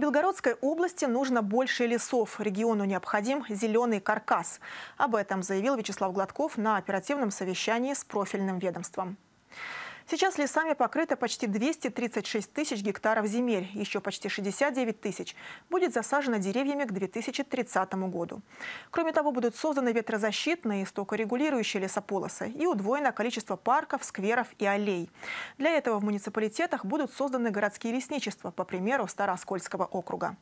Белгородской области нужно больше лесов. Региону необходим зеленый каркас. Об этом заявил Вячеслав Гладков на оперативном совещании с профильным ведомством. Сейчас лесами покрыто почти 236 тысяч гектаров земель, еще почти 69 тысяч будет засажено деревьями к 2030 году. Кроме того, будут созданы ветрозащитные и стокорегулирующие лесополосы и удвоено количество парков, скверов и аллей. Для этого в муниципалитетах будут созданы городские лесничества, по примеру Староскольского округа.